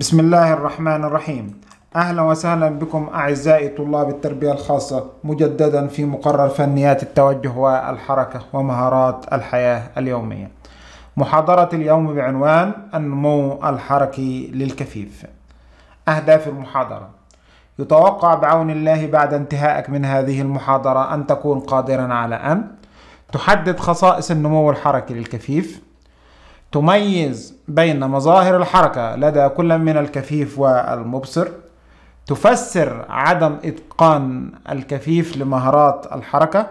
بسم الله الرحمن الرحيم أهلا وسهلا بكم أعزائي طلاب التربية الخاصة مجددا في مقرر فنيات التوجه والحركة ومهارات الحياة اليومية محاضرة اليوم بعنوان النمو الحركي للكفيف أهداف المحاضرة يتوقع بعون الله بعد انتهائك من هذه المحاضرة أن تكون قادرا على أن تحدد خصائص النمو الحركي للكفيف تميز بين مظاهر الحركة لدى كل من الكفيف والمبصر تفسر عدم إتقان الكفيف لمهارات الحركة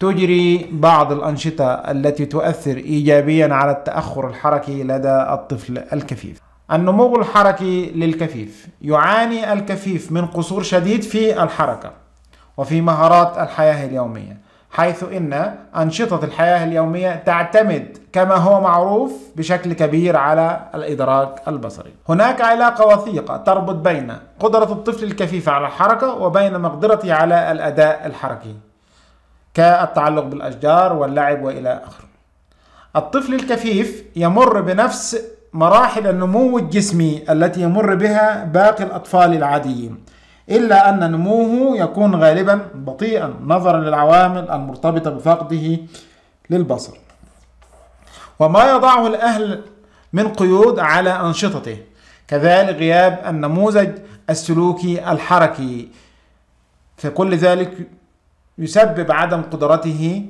تجري بعض الأنشطة التي تؤثر إيجابيا على التأخر الحركي لدى الطفل الكفيف النمو الحركي للكفيف يعاني الكفيف من قصور شديد في الحركة وفي مهارات الحياة اليومية حيث إن أنشطة الحياة اليومية تعتمد كما هو معروف بشكل كبير على الإدراك البصري هناك علاقة وثيقة تربط بين قدرة الطفل الكفيف على الحركة وبين مقدرته على الأداء الحركي كالتعلق بالأشجار واللعب وإلى آخره الطفل الكفيف يمر بنفس مراحل النمو الجسمي التي يمر بها باقي الأطفال العاديين إلا أن نموه يكون غالبا بطيئا نظرا للعوامل المرتبطة بفقده للبصر وما يضعه الأهل من قيود على أنشطته كذلك غياب النموذج السلوكي الحركي فكل ذلك يسبب عدم قدرته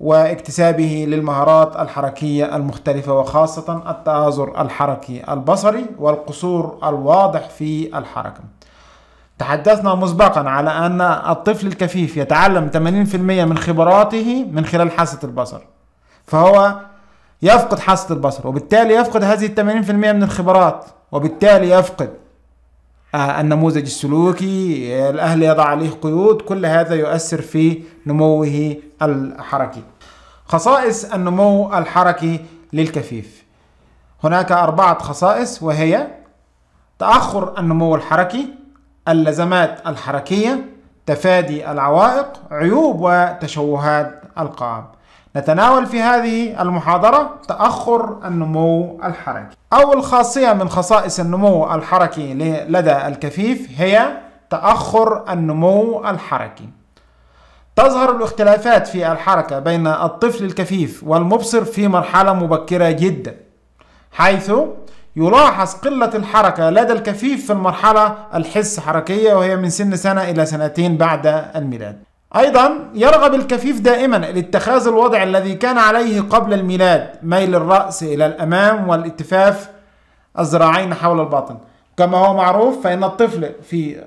واكتسابه للمهارات الحركية المختلفة وخاصة التآزر الحركي البصري والقصور الواضح في الحركة تحدثنا مسبقا على أن الطفل الكفيف يتعلم 80% من خبراته من خلال حاسة البصر فهو يفقد حاسة البصر وبالتالي يفقد هذه 80% من الخبرات وبالتالي يفقد آه، النموذج السلوكي الأهل يضع عليه قيود كل هذا يؤثر في نموه الحركي خصائص النمو الحركي للكفيف هناك أربعة خصائص وهي تأخر النمو الحركي اللزمات الحركية تفادي العوائق عيوب وتشوهات القاعدة نتناول في هذه المحاضرة تأخر النمو الحركي أول خاصية من خصائص النمو الحركي لدى الكفيف هي تأخر النمو الحركي تظهر الاختلافات في الحركة بين الطفل الكفيف والمبصر في مرحلة مبكرة جدا حيث يلاحظ قلة الحركة لدى الكفيف في المرحلة الحس حركية وهي من سن سنة إلى سنتين بعد الميلاد أيضا يرغب الكفيف دائما لاتخاذ الوضع الذي كان عليه قبل الميلاد ميل الرأس إلى الأمام والالتفاف الذراعين حول البطن كما هو معروف فإن الطفل في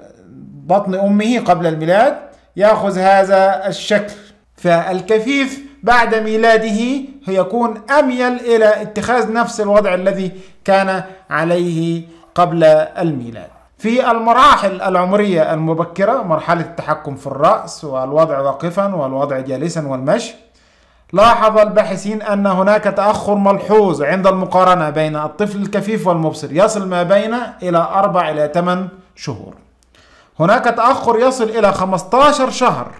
بطن أمه قبل الميلاد يأخذ هذا الشكل فالكفيف بعد ميلاده يكون أميل إلى اتخاذ نفس الوضع الذي كان عليه قبل الميلاد في المراحل العمرية المبكرة مرحلة التحكم في الرأس والوضع واقفا والوضع جالسا والمشي لاحظ الباحثين أن هناك تأخر ملحوظ عند المقارنة بين الطفل الكفيف والمبصر يصل ما بين إلى 4 إلى 8 شهور هناك تأخر يصل إلى 15 شهر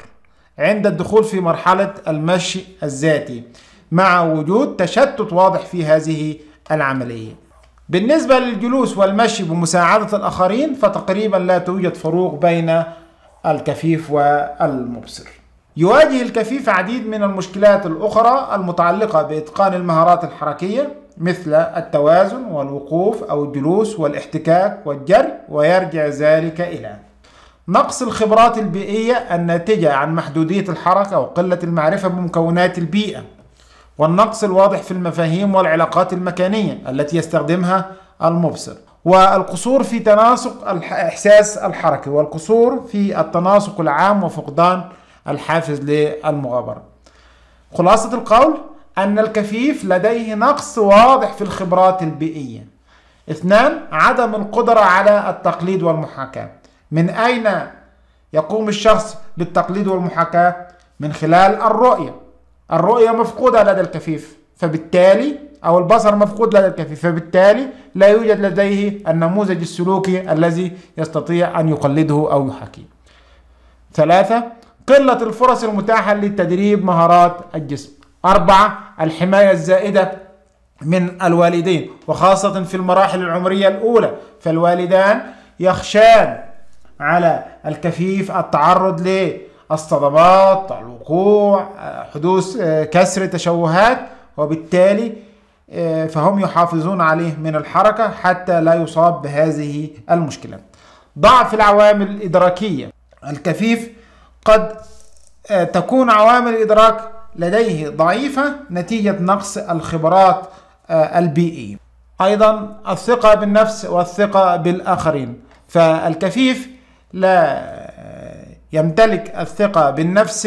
عند الدخول في مرحلة المشي الذاتي مع وجود تشتت واضح في هذه العملية بالنسبة للجلوس والمشي ومساعدة الآخرين فتقريبا لا توجد فروق بين الكفيف والمبصر يواجه الكفيف عديد من المشكلات الأخرى المتعلقة بإتقان المهارات الحركية مثل التوازن والوقوف أو الجلوس والاحتكاك والجري ويرجع ذلك إلى نقص الخبرات البيئية الناتجة عن محدودية الحركة وقلة المعرفة بمكونات البيئة والنقص الواضح في المفاهيم والعلاقات المكانية التي يستخدمها المبصر والقصور في تناسق الإحساس الحركي والقصور في التناسق العام وفقدان الحافز للمغامرة خلاصة القول أن الكفيف لديه نقص واضح في الخبرات البيئية اثنان عدم القدرة على التقليد والمحاكاة من أين يقوم الشخص بالتقليد والمحاكاة؟ من خلال الرؤية الرؤية مفقودة لدى الكفيف فبالتالي أو البصر مفقود لدى الكفيف فبالتالي لا يوجد لديه النموذج السلوكي الذي يستطيع أن يقلده أو يحاكيه ثلاثة قلة الفرص المتاحة لتدريب مهارات الجسم أربعة الحماية الزائدة من الوالدين وخاصة في المراحل العمرية الأولى فالوالدان يخشان على الكفيف التعرض ليه الصدمات الوقوع حدوث آه، كسر تشوهات وبالتالي آه، فهم يحافظون عليه من الحركة حتى لا يصاب بهذه المشكلة ضعف العوامل الإدراكية الكفيف قد آه، تكون عوامل الإدراك لديه ضعيفة نتيجة نقص الخبرات البيئية أيضا الثقة بالنفس والثقة بالآخرين فالكفيف لا يمتلك الثقة بالنفس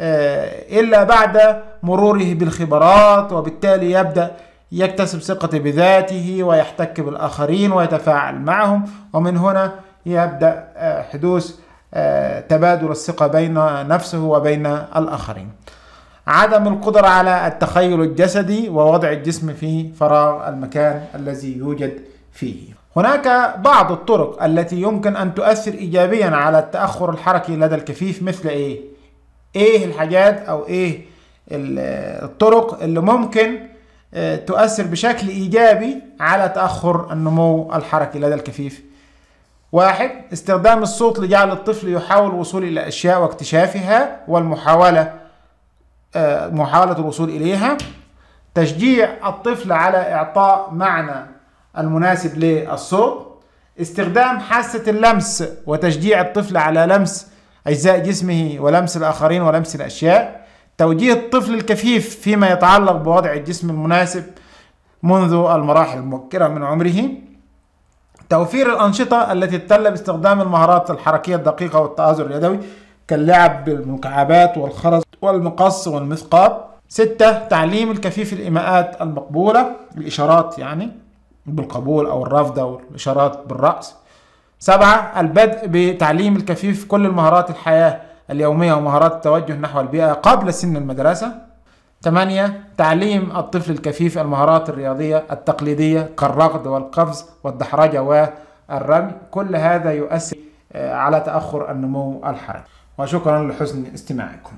آه، إلا بعد مروره بالخبرات وبالتالي يبدأ يكتسب ثقة بذاته ويحتك بالآخرين ويتفاعل معهم ومن هنا يبدأ آه، حدوث آه، تبادل الثقة بين نفسه وبين الآخرين عدم القدرة على التخيل الجسدي ووضع الجسم في فراغ المكان الذي يوجد فيه هناك بعض الطرق التي يمكن أن تؤثر إيجابيا على التأخر الحركي لدى الكفيف مثل إيه؟ إيه الحاجات أو إيه الطرق اللي ممكن آه، تؤثر بشكل إيجابي على تأخر النمو الحركي لدى الكفيف واحد استخدام الصوت لجعل الطفل يحاول الوصول إلى أشياء واكتشافها والمحاولة آه، محاولة الوصول إليها تشجيع الطفل على إعطاء معنى المناسب للصوب استخدام حاسة اللمس وتشجيع الطفل على لمس أجزاء جسمه ولمس الآخرين ولمس الأشياء توجيه الطفل الكفيف فيما يتعلق بوضع الجسم المناسب منذ المراحل المبكرة من عمره توفير الأنشطة التي تتطلب استخدام المهارات الحركية الدقيقة والتآزر اليدوي كاللعب بالمكعبات والخرز والمقص والمثقاب ستة تعليم الكفيف الإيماءات المقبولة الإشارات يعني بالقبول أو الرفض أو الإشارات بالرأس سبعة البدء بتعليم الكفيف كل المهارات الحياة اليومية ومهارات التوجه نحو البيئة قبل سن المدرسة ثمانية تعليم الطفل الكفيف المهارات الرياضية التقليدية كالركض والقفز والدحرجة والرمي كل هذا يؤثر على تأخر النمو الحاد وشكرا لحسن استماعكم